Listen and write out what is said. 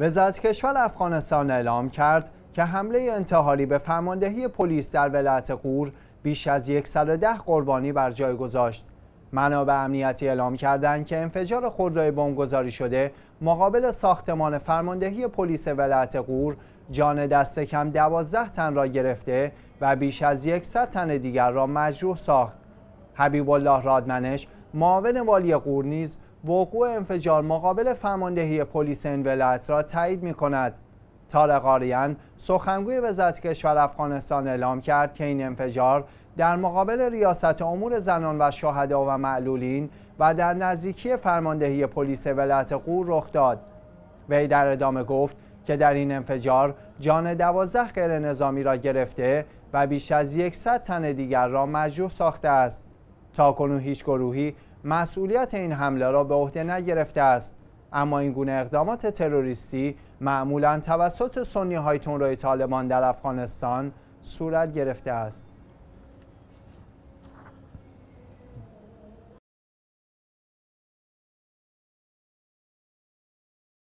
وزارت کشور افغانستان اعلام کرد که حمله انتحاری به فرماندهی پلیس در ولایت قور بیش از 110 قربانی بر جای گذاشت. منابع امنیتی اعلام کردند که انفجار خودروی بمبگذاری شده مقابل ساختمان فرماندهی پلیس ولایت قور جان دست کم 12 تن را گرفته و بیش از 100 تن دیگر را مجروح ساخت. حبیب الله رادمنش معاون والی غور نیز وقوع انفجار مقابل فرماندهی پلیس این ولایت را تایید می کند. سخنگوی وزارت کشور افغانستان اعلام کرد که این انفجار در مقابل ریاست امور زنان و شهدا و معلولین و در نزدیکی فرماندهی پلیس ولایت قور رخ داد وی در ادامه گفت که در این انفجار جان دوازده غیر نظامی را گرفته و بیش از یکصد تن دیگر را مجروح ساخته است تا کنون هیچ گروهی مسئولیت این حمله را به عهده نگرفته است اما این گونه اقدامات تروریستی معمولا توسط سنی های تندروی طالبان در افغانستان صورت گرفته است